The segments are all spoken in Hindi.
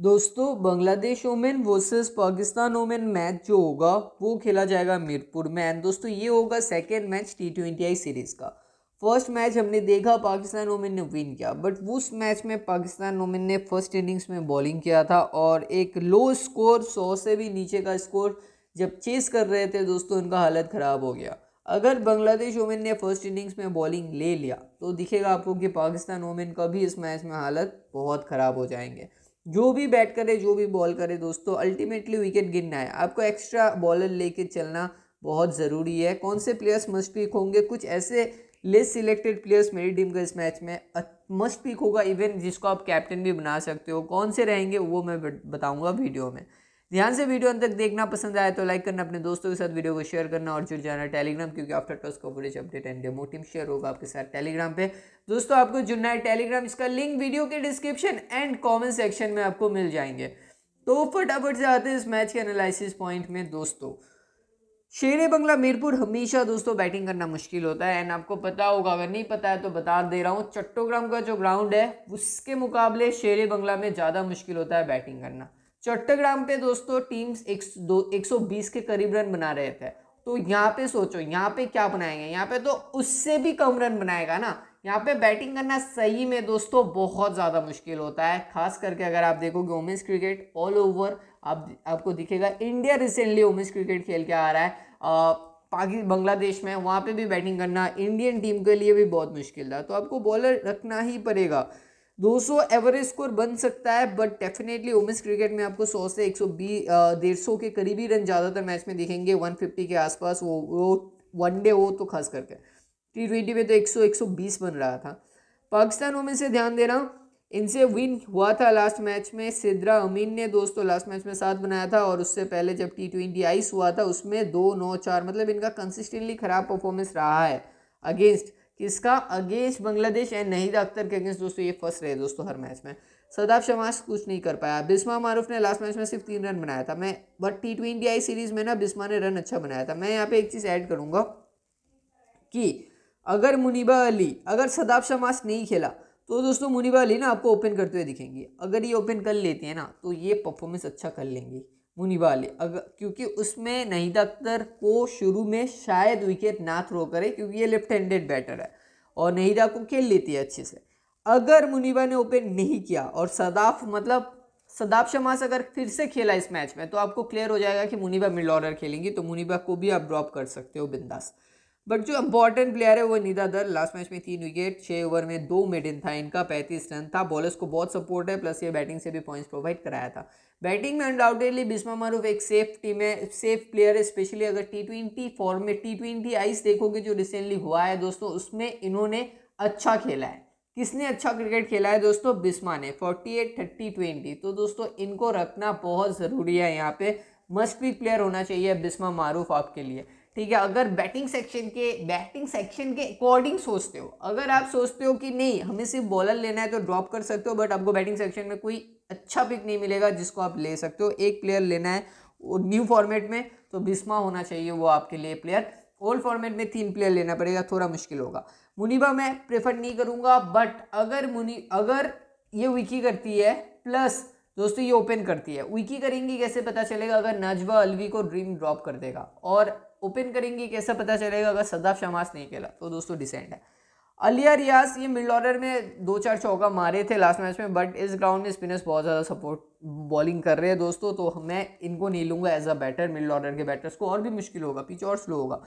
दोस्तों Bangladesh women versus Pakistan women match जो होगा वो खेला जाएगा मीरपुर में एंड दोस्तों ये होगा second match T twenty I series का फर्स्ट मैच हमने देखा पाकिस्तान ओमेन ने विन किया बट उस मैच में पाकिस्तान ओमेन ने फर्स्ट इनिंग्स में बॉलिंग किया था और एक लो स्कोर सौ से भी नीचे का स्कोर जब चेस कर रहे थे दोस्तों उनका हालत ख़राब हो गया अगर बांग्लादेश ओमेन ने फर्स्ट इनिंग्स में बॉलिंग ले लिया तो दिखेगा आपको कि पाकिस्तान ओमेन का भी इस मैच में हालत बहुत ख़राब हो जाएंगे जो भी बैट करे जो भी बॉल करे दोस्तों अल्टीमेटली विकेट गिनना है आपको एक्स्ट्रा बॉलर लेके चलना बहुत ज़रूरी है कौन से प्लेयर्स मस्ट पिक होंगे कुछ ऐसे लेस सिलेक्टेड प्लेयर्स मेरी टीम का इस मैच में मस्ट पिक होगा इवन जिसको आप कैप्टन भी बना सकते हो कौन से रहेंगे वो मैं बताऊँगा वीडियो में ध्यान से वीडियो अंत तक देखना पसंद आया तो लाइक करना अपने दोस्तों के साथ वीडियो को शेयर करना और जुड़ जाना टेलीग्राम क्योंकि आफ्टर टॉस का footage update and demo team share होगा आपके साथ टेलीग्राम पे दोस्तों आपको जुड़ना है टेलीग्राम इसका लिंक वीडियो के डिस्क्रिप्शन एंड कॉमेंट सेक्शन में आपको मिल जाएंगे तो फटाफट से आते हैं इस मैच के एनालिसिस पॉइंट में दोस्तों शेर बंगला मीरपुर हमेशा दोस्तों बैटिंग करना मुश्किल होता है एंड आपको पता होगा अगर नहीं पता है तो बता दे रहा हूँ चट्टोग्राम का जो ग्राउंड है उसके मुकाबले शेर बंगला में ज़्यादा मुश्किल होता है बैटिंग करना चट्टग्राम पे दोस्तों टीम्स एक दो एक सौ बीस के करीब रन बना रहे थे तो यहाँ पे सोचो यहाँ पे क्या बनाएंगे यहाँ पे तो उससे भी कम रन बनाएगा ना यहाँ पे बैटिंग करना सही में दोस्तों बहुत ज़्यादा मुश्किल होता है खास करके अगर आप देखोगे वोमेंस क्रिकेट ऑल ओवर आप आपको दिखेगा इंडिया रिसेंटली वोमेंस क्रिकेट खेल के आ रहा है पाकिस्तान बांग्लादेश में वहाँ पे भी बैटिंग करना इंडियन टीम के लिए भी बहुत मुश्किल था तो आपको बॉलर रखना ही पड़ेगा 200 एवरेज स्कोर बन सकता है बट डेफिनेटली वुमेंस क्रिकेट में आपको 100 से 120 डेढ़ सौ के करीब ही रन ज़्यादातर मैच में देखेंगे 150 के आसपास वो वो वनडे हो तो खास करके टी ट्वेंटी में तो 100 120 बन रहा था पाकिस्तान वुमेन से ध्यान दे रहा हूँ इनसे विन हुआ था लास्ट मैच में सिद्रा अमीन ने दोस्तों लास्ट मैच में साथ बनाया था और उससे पहले जब टी ट्वेंटी आइस हुआ था उसमें दो नौ चार मतलब इनका कंसिस्टेंटली ख़राब परफॉर्मेंस रहा है अगेंस्ट किसका अगेंस्ट बांग्लादेश एंड नहीं अख्तर के अगेंस्ट दोस्तों ये फर्स्ट रहे दोस्तों हर मैच में सदाब शमास कुछ नहीं कर पाया बिस्मा मारूफ ने लास्ट मैच में सिर्फ तीन रन बनाया था मैं but T twenty I series में ना बिस्मा ने रन अच्छा बनाया था मैं यहाँ पे एक चीज़ ऐड करूँगा कि अगर मुनीबा अली अगर सदाब शमास नहीं खेला तो दोस्तों मुनीबा अली ना आपको ओपन करते हुए दिखेंगी अगर ये ओपन कर लेती है ना तो ये परफॉर्मेंस अच्छा कर लेंगी मुनिवाले अली अगर क्योंकि उसमें नहीद अख्तर को शुरू में शायद विकेट ना थ्रो करे क्योंकि ये लेफ्ट हैंडेड बैटर है और नहीदा को खेल लेती है अच्छे से अगर मुनीबा ने ओपन नहीं किया और सदाफ मतलब सदाफ़ शमास अगर फिर से खेला इस मैच में तो आपको क्लियर हो जाएगा कि मुनीबा मिडल ऑर्डर खेलेंगी तो मुनीबा को भी आप ड्रॉप कर सकते हो बिंदास बट जो इंपॉर्टेंट प्लेयर है वो निधा दर लास्ट मैच में तीन विकेट छः ओवर में दो मेडिन था इनका पैंतीस रन था बॉलर्स को बहुत सपोर्ट है प्लस ये बैटिंग से भी पॉइंट्स प्रोवाइड कराया था बैटिंग में अनडाउटेडली बिस्मा मारूफ एक सेफ टीम है सेफ प्लेयर है स्पेशली अगर टी ट्वेंटी फॉर्म में टी ट्वेंटी आइस देखोगे जो रिसेंटली हुआ है दोस्तों उसमें इन्होंने अच्छा खेला है किसने अच्छा क्रिकेट खेला है दोस्तों बिस्मा ने फोर्टी एट थर्टी ट्वेंटी तो दोस्तों इनको रखना बहुत ज़रूरी है यहाँ पे मस्ट भी प्लेयर होना चाहिए बिस्मा मारूफ आपके लिए ठीक है अगर बैटिंग सेक्शन के बैटिंग सेक्शन के अकॉर्डिंग सोचते हो अगर आप सोचते हो कि नहीं हमें सिर्फ बॉलर लेना है तो ड्रॉप कर सकते हो बट आपको बैटिंग सेक्शन में कोई अच्छा पिक नहीं मिलेगा जिसको आप ले सकते हो एक प्लेयर लेना है न्यू फॉर्मेट में तो बिस्मा होना चाहिए वो आपके लिए प्लेयर ओल्ड फॉर्मेट में तीन प्लेयर लेना पड़ेगा थोड़ा मुश्किल होगा मुनीबा मैं प्रेफर नहीं करूँगा बट अगर मुनी अगर ये विकी करती है प्लस दोस्तों ये ओपन करती है विकी करेंगी कैसे पता चलेगा अगर नजवा अलवी को ड्रीम ड्रॉप कर देगा और ओपन करेंगे कैसा पता चलेगा अगर सदाफ शमास नहीं खेला तो दोस्तों डिसेंड है अलिया रियाज ये मिड ऑर्डर में दो चार चौका मारे थे लास्ट मैच में बट इस ग्राउंड में स्पिनर्स बहुत ज़्यादा सपोर्ट बॉलिंग कर रहे हैं दोस्तों तो मैं इनको नहीं लूँगा as a batter mid order के बैटर्स को और भी मुश्किल होगा पिच और स्लो होगा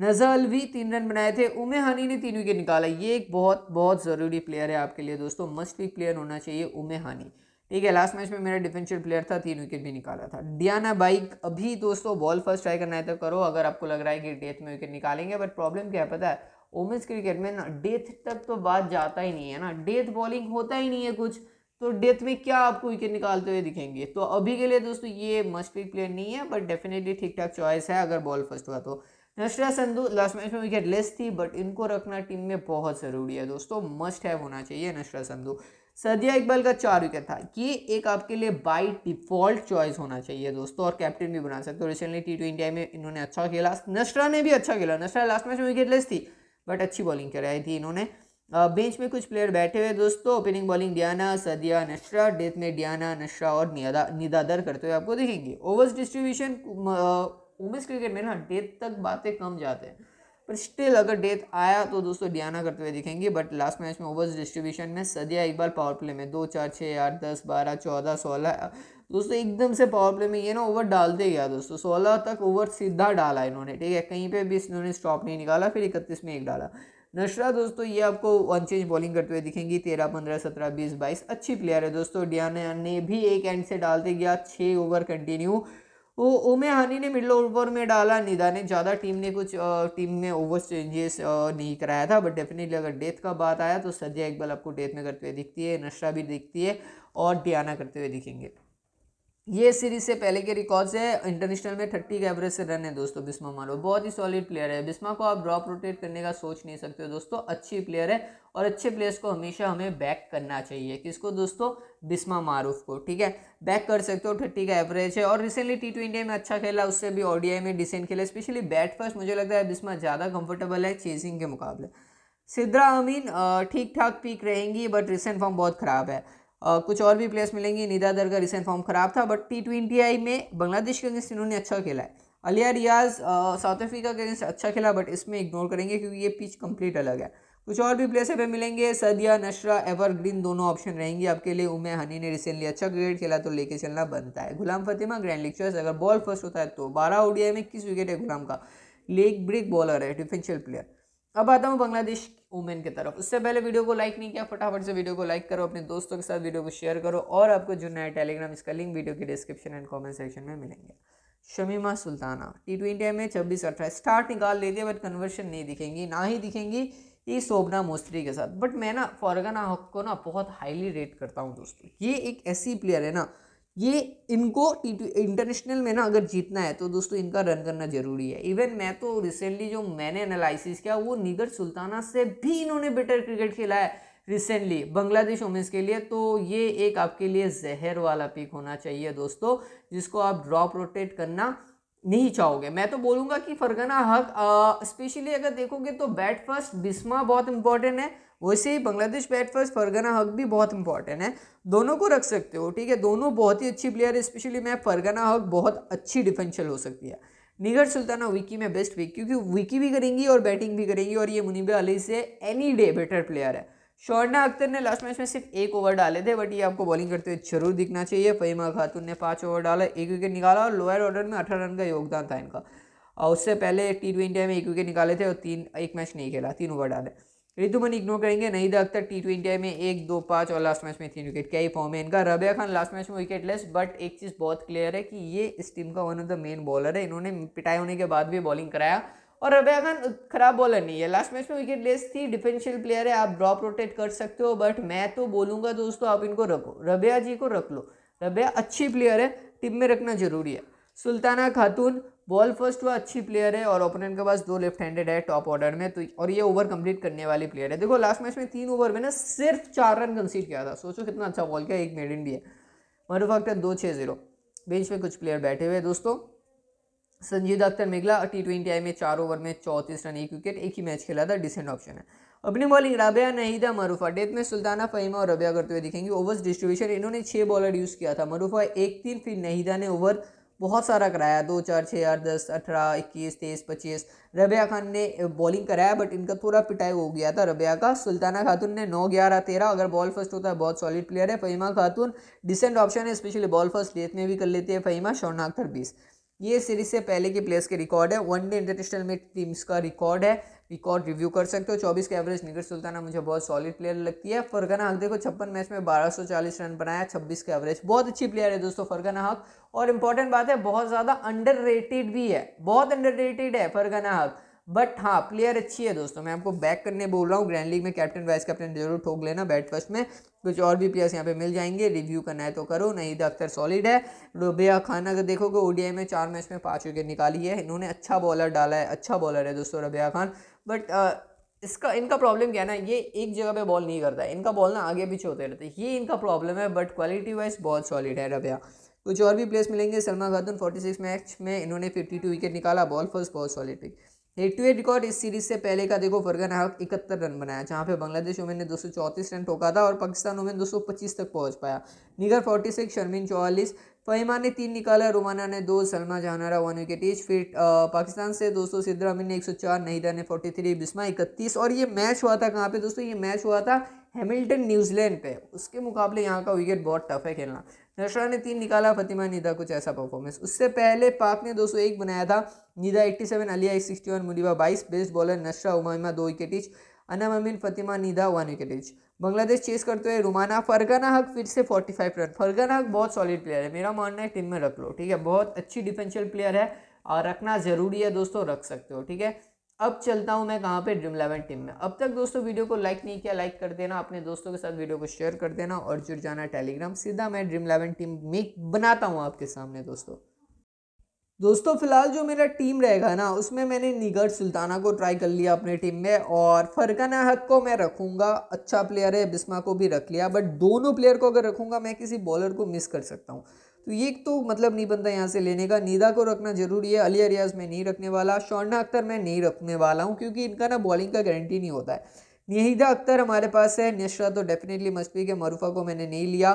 नजर भी तीन रन बनाए थे उमे हानी ने तीन विकेट निकाला ये एक बहुत बहुत ज़रूरी प्लेयर है आपके लिए दोस्तों मस्ट भी प्लेयर होना चाहिए उमे हानी ठीक है लास्ट मैच में मेरा डिफेंशियल प्लेयर था तीन विकेट भी निकाला था डियाना बाइक अभी दोस्तों बॉल फर्स्ट ट्राई करना है तो करो अगर आपको लग रहा है कि डेथ में विकेट निकालेंगे बट प्रॉब्लम क्या है पता है वुमेंस क्रिकेट में ना डेथ तक तो बात जाता ही नहीं है ना डेथ बॉलिंग होता ही नहीं है कुछ तो डेथ में क्या आपको विकेट निकालते हुए दिखेंगे तो अभी के लिए दोस्तों ये मस्ट पिक प्लेयर नहीं है बट डेफिनेटली ठीक ठाक चॉइस है अगर बॉल फर्स्ट हुआ तो नष्टा संधु लास्ट मैच में विकेट लेस थी बट इनको रखना टीम में बहुत ज़रूरी है दोस्तों मस्ट हैव होना चाहिए नश्रा संधु सदिया इकबाल का चार विकेट था ये एक आपके लिए बाई डिफॉल्ट चॉइस होना चाहिए दोस्तों और कैप्टन भी बना सकते हो रिसेंटली टी इंडिया में इन्होंने अच्छा खेला नश्रा ने भी अच्छा खेला नश्रा लास्ट मैच में विकेट लेस थी बट अच्छी बॉलिंग कराई थी इन्होंने बेंच में कुछ प्लेयर बैठे हुए दोस्तों ओपनिंग बॉलिंग डियाना सदिया नश्रा डेथ में डियाना नश्रा और निदा निदादर करते हुए आपको दिखेंगे ओवर्स डिस्ट्रीब्यूशन वुमेंस क्रिकेट में ना डेथ तक बातें कम जाते हैं पर स्टिल अगर डेथ आया तो दोस्तों डियाना करते हुए दिखेंगे बट लास्ट मैच में ओवर्स डिस्ट्रीब्यूशन में सदिया बार पावर प्ले में दो चार छः आठ दस बारह चौदह सोलह दोस्तों एकदम से पावर प्ले में ये ना ओवर डालते गया दोस्तों सोलह तक ओवर सीधा डाला इन्होंने ठीक है कहीं पर भी इन्होंने स्टॉप नहीं निकाला फिर इकतीस में एक डाला नशरा दोस्तों ये आपको वन चेंज बॉलिंग करते हुए दिखेंगी तेरह पंद्रह सत्रह बीस बाईस अच्छी प्लेयर है दोस्तों डियाना ने भी एक एंड से डालते गया छः ओवर कंटिन्यू वो ओमे हानी ने मिडल ओवर में डाला निदा ने ज़्यादा टीम ने कुछ टीम में ओवर चेंजेस नहीं कराया था बट डेफिनेटली अगर डेथ का बात आया तो सदिया इकबाल आपको डेथ में करते हुए दिखती है नशा भी दिखती है और डियाना करते हुए दिखेंगे ये सीरीज से पहले के रिकॉर्ड से इंटरनेशनल में थर्टी के एवरेज से रन है दोस्तों बिस्मा मारो बहुत ही सॉलिड प्लेयर है बिस्मा को आप ड्रॉप रोटेट करने का सोच नहीं सकते हो दोस्तों अच्छी प्लेयर है और अच्छे प्लेयर्स को हमेशा हमें बैक करना चाहिए किसको दोस्तों बिस्मा मारूफ को ठीक है बैक कर सकते हो थर्टी का एवरेज है और रिसेंटली टी ट्वेंटी में अच्छा खेला उससे भी ओडीआई में डिसेंट खेला स्पेशली बैट फर्स्ट मुझे लगता है बिस्मा ज़्यादा कंफर्टेबल है चेजिंग के मुकाबले सिद्रा अमीन ठीक ठाक पीक रहेंगी बट रिसेंट फॉर्म बहुत ख़राब है कुछ और भी प्लेयर्स मिलेंगे निधा दर का रिसेंट फॉर्म ख़राब था बट टी ट्वेंटी आई में बांग्लादेश के अगेंस्ट इन्होंने अच्छा खेला है अलिया रियाज साउथ अफ्रीका के अगेंस्ट अच्छा खेला बट इसमें इग्नोर करेंगे क्योंकि ये पिच कंप्लीट अलग है कुछ और भी प्लेयर्स हमें मिलेंगे सदिया नशरा एवरग्रीन दोनों ऑप्शन रहेंगे आपके लिए उमे हनी ने रिसेंटली अच्छा क्रिकेट खेला तो लेके चलना बनता है गुलाम फतिमा ग्रैंड चॉइस अगर बॉल फर्स्ट होता है तो बारह ओडीआई में किस विकेट है गुलाम का लेग ब्रेक बॉलर है डिफेंशियल प्लेयर अब आता हूँ बांग्लादेश वुमेन की तरफ उससे पहले वीडियो को लाइक नहीं किया फटाफट से वीडियो को लाइक करो अपने दोस्तों के साथ वीडियो को शेयर करो और आपको जो नया टेलीग्राम इसका लिंक वीडियो की डिस्क्रिप्शन एंड कमेंट सेक्शन में मिलेंगे शमीमा सुल्ताना टी ट्वेंटी में छब्बीस अठारह स्टार्ट निकाल लेती है बट कन्वर्शन नहीं दिखेंगी ना ही दिखेंगी ये शोभना मोस्त्री के साथ बट मैं ना फॉरगना हक को ना बहुत हाईली रेट करता हूँ दोस्तों ये एक ऐसी प्लेयर है ना ये इनको इंटरनेशनल में ना अगर जीतना है तो दोस्तों इनका रन करना ज़रूरी है इवन मैं तो रिसेंटली जो मैंने एनालिसिस किया वो निगर सुल्ताना से भी इन्होंने बेटर क्रिकेट खेला है रिसेंटली बांग्लादेश वुमेंस के लिए तो ये एक आपके लिए जहर वाला पिक होना चाहिए दोस्तों जिसको आप ड्रॉप रोटेट करना नहीं चाहोगे मैं तो बोलूँगा कि फरगना हक स्पेशली अगर देखोगे तो बैट फर्स्ट बिस्मा बहुत इंपॉर्टेंट है वैसे ही बांग्लादेश बैट फर्स्ट फरगाना हक भी बहुत इंपॉर्टेंट है दोनों को रख सकते हो ठीक है दोनों बहुत ही अच्छी प्लेयर है स्पेशली मैं फरगाना हक बहुत अच्छी डिफेंशियल हो सकती है निगर सुल्ताना विकी में बेस्ट विक क्योंकि विकी भी करेंगी और बैटिंग भी करेंगी और ये मुनीब अली से एनी डे बेटर प्लेयर है शोरना अख्तर ने लास्ट मैच में सिर्फ एक ओवर डाले थे बट ये आपको बॉलिंग करते हुए जरूर दिखना चाहिए फहीमा खातून ने पाँच ओवर डाला एक विकेट निकाला और लोअर ऑर्डर में अठारह रन का योगदान था इनका और उससे पहले टी ट्वेंटी में एक विकेट निकाले थे और तीन एक मैच नहीं खेला तीन ओवर डाले रिदुमन इग्नोर करेंगे नहीं अख्तर टी ट्वेंटी में एक दो पाँच और लास्ट मैच में तीन विकेट क्या ही फॉर्म है इनका रबिया खान लास्ट मैच में विकेट लेस बट एक चीज़ बहुत क्लियर है कि ये इस टीम का one of the main bowler है इन्होंने पिटाई होने के बाद भी बॉलिंग कराया और रबिया खान खराब बॉलर नहीं है लास्ट मैच में विकेट लेस थी डिफेंशियल प्लेयर है आप ड्रॉप रोटेट कर सकते हो बट मैं तो बोलूँगा दोस्तों आप इनको रखो रबिया जी को रख लो रबिया अच्छी प्लेयर है टीम में रखना जरूरी है सुल्ताना खातून बॉल फर्स्ट वो अच्छी प्लेयर है और ओपोनेंट के पास दो लेफ्ट हैंडेड है टॉप ऑर्डर में तो और ये ओवर कंप्लीट करने वाली प्लेयर है देखो लास्ट मैच में तीन ओवर में ना सिर्फ चार रन कंसीड किया था सोचो कितना अच्छा बॉल किया एक मेडिन भी है मरू अख्तर दो छः जीरो बेंच में कुछ प्लेयर बैठे हुए दोस्तों Sanjida Akter Meghla T twenty I में चार ओवर में चौंतीस रन एक विकेट एक ही मैच खेला था डिसेंट ऑप्शन है अपनी बॉलिंग रबिया नहीदा मरूफा डेथ में सुल्ताना फहीमा और रबिया करते हुए दिखेंगे ओवर्स डिस्ट्रीब्यूशन इन्होंने छः बॉलर यूज़ किया था मरूफा एक तीन फिर नहीदा ने ओवर बहुत सारा कराया दो चार छः आठ दस अठारह इक्कीस तेईस पच्चीस रबिया खान ने बॉलिंग कराया बट इनका थोड़ा पिटाई हो गया था रबिया का सुल्ताना खातून ने नौ ग्यारह तेरह अगर बॉल फर्स्ट होता है बहुत सॉलिड प्लेयर है फहीमा खातून डिसेंट ऑप्शन है स्पेशली बॉल फर्स्ट लेत में भी कर लेती है फहीमा शौना अख्तर बीस ये सीरीज से पहले के प्लेयर्स के रिकॉर्ड है वनडे इंटरनेशनल में टीम्स का रिकॉर्ड है रिकॉर्ड रिव्यू कर सकते हो 24 के एवरेज निगर सुल्ताना मुझे बहुत सॉलिड प्लेयर लगती है फरगाना हक देखो छप्पन मैच में 1240 रन बनाया 26 के एवरेज बहुत अच्छी प्लेयर है दोस्तों फरगाना हक और इंपॉर्टेंट बात है बहुत ज़्यादा अंडर भी है बहुत अंडर है फरगाना हक बट हाँ प्लेयर अच्छी है दोस्तों मैं आपको बैक करने बोल रहा हूँ ग्रैंड लीग में कैप्टन वाइस कैप्टन जरूर ठोक लेना बैट फर्स्ट में कुछ और भी प्लेयर्स यहाँ पे मिल जाएंगे रिव्यू करना है तो करो नहीं तो अख्तर सॉलिड है रोबिया खान अगर देखोगे ओडीआई में चार मैच में पाँच विकेट निकाली है इन्होंने अच्छा बॉलर डाला है अच्छा बॉलर है दोस्तों रबिया खान बट इसका इनका प्रॉब्लम क्या है ना ये एक जगह पे बॉल नहीं करता है इनका बॉल ना आगे पीछे होते रहते हैं ये इनका प्रॉब्लम है बट क्वालिटी वाइज बहुत सॉलिड है रबिया कुछ और भी प्लेयर्स मिलेंगे सलमा खातून 46 मैच में इन्होंने 52 विकेट निकाला बॉल फर्स्ट बहुत सॉलिड थी टू हेड रिकॉर्ड इस सीरीज से पहले का देखो फरगन हक इकहत्तर रन बनाया जहाँ पे बांग्लादेश वुमेन ने दो रन ठोका था और पाकिस्तान वुमेन पच्चीस तक पहुँच पाया निगर 46 शर्मिन चौवालीस फहिमा ने तीन निकाला रोमाना ने दो Salma Jahanara one wicket each फिर पाकिस्तान से दोस्तों सिद्धरामिन ने 104 नहीदा ने फोर्टी थ्री बिस्मा इकतीस और ये मैच हुआ था कहाँ पे दोस्तों ये मैच हुआ था हैमिल्टन न्यूजीलैंड पे उसके मुकाबले यहाँ का विकेट बहुत टफ है खेलना नशरा ने तीन निकाला फतिमा निदा कुछ ऐसा परफॉर्मेंस उससे पहले पाक ने 201 बनाया था निदा 87 अलिया वन मुनीबा बाईस बेस्ट बॉलर नशरा उमामा दो wicket each Anam Amin Fatima Nida one wicket each Bangladesh chase करते हुए रुमाना फरगाना हक फिर से 45 रन फरगाना हक बहुत सॉलिड प्लेयर है मेरा मानना है टीम में रख लो ठीक है बहुत अच्छी डिफेंशियल प्लेयर है और रखना ज़रूरी है दोस्तों रख सकते हो ठीक है अब चलता हूँ मैं कहाँ पे ड्रीम इलेवन टीम में अब तक दोस्तों वीडियो को लाइक नहीं किया लाइक कर देना अपने दोस्तों के साथ वीडियो को शेयर कर देना और जुड़ जाना टेलीग्राम सीधा मैं ड्रीम इलेवन टीम मेक बनाता हूँ आपके सामने दोस्तों दोस्तों फिलहाल जो मेरा टीम रहेगा ना उसमें मैंने निगर सुल्ताना को ट्राई कर लिया अपने टीम में और फरकाना हक को मैं रखूँगा अच्छा प्लेयर है बिस्मा को भी रख लिया बट दोनों प्लेयर को अगर रखूँगा मैं किसी बॉलर को मिस कर सकता हूँ तो ये तो मतलब नहीं बनता यहाँ से लेने का नीदा को रखना जरूरी है अली अरियाज में नहीं रखने वाला शोना अख्तर मैं नहीं रखने वाला हूँ क्योंकि इनका ना बॉलिंग का गारंटी नहीं होता है निहिदा अख्तर हमारे पास है निशरा तो डेफिनेटली मस्ती के मरूफा को मैंने नहीं लिया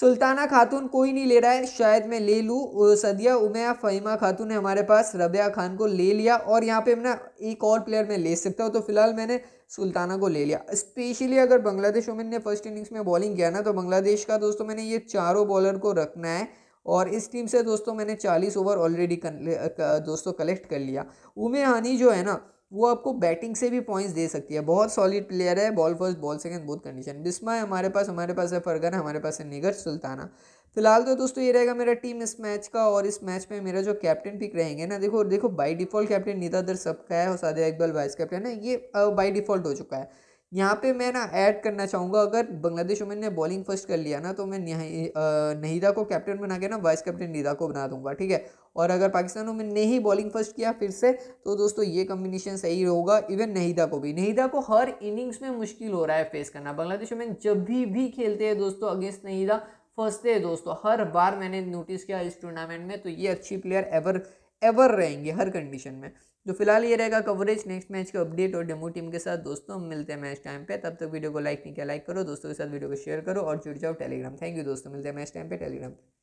सुल्ताना खातून कोई नहीं ले रहा है शायद मैं ले लूँ सदिया उमया फ़हीमा खातून ने हमारे पास रबिया खान को ले लिया और यहाँ पे ना एक और प्लेयर में ले सकता हूँ तो फिलहाल मैंने सुल्ताना को ले लिया स्पेशली अगर बांग्लादेश वुमेन ने फर्स्ट इनिंग्स में बॉलिंग किया ना तो बांग्लादेश का दोस्तों मैंने ये चारों बॉलर को रखना है और इस टीम से दोस्तों मैंने चालीस ओवर ऑलरेडी दोस्तों कलेक्ट कर लिया उमे हानी जो है ना वो आपको बैटिंग से भी पॉइंट्स दे सकती है बहुत सॉलिड प्लेयर है ball first ball second both condition Bisma है हमारे पास हमारे पास है फरगन हमारे पास है निगर सुल्ताना फिलहाल तो दोस्तों ये रहेगा मेरा टीम इस मैच का और इस मैच में मेरा जो कैप्टन पिक रहेंगे ना देखो देखो बाई डिफॉल्ट कैप्टन नीता दर सबका है और सादिया इकबाल वाइस कैप्टन है ये बाई डिफॉल्ट हो चुका है यहाँ पे मैं ना ऐड करना चाहूँगा अगर बांग्लादेश वुमेन ने बॉलिंग फर्स्ट कर लिया ना तो मैं नहीदा को कैप्टन बना के ना वाइस कैप्टन नीदा को बना दूंगा ठीक है और अगर पाकिस्तान वुमेन ने ही बॉलिंग फर्स्ट किया फिर से तो दोस्तों ये कम्बिनेशन सही होगा इवन नहीदा को भी नहीदा को हर इनिंग्स में मुश्किल हो रहा है फेस करना बांग्लादेश वुमेन जब भी भी खेलते हैं दोस्तों अगेंस्ट नहीदा फंसते हैं दोस्तों हर बार मैंने नोटिस किया इस टूर्नामेंट में तो ये अच्छी प्लेयर एवर एवर रहेंगे हर कंडीशन में तो फिलहाल ये रहेगा कवरेज नेक्स्ट मैच के अपडेट और डेमो टीम के साथ दोस्तों हम मिलते हैं मैच टाइम पे तब तक वीडियो को लाइक नहीं किया लाइक करो दोस्तों के साथ वीडियो को शेयर करो और जुड़ जाओ टेलीग्राम थैंक यू दोस्तों मिलते हैं मैच टाइम पे टेलीग्राम पे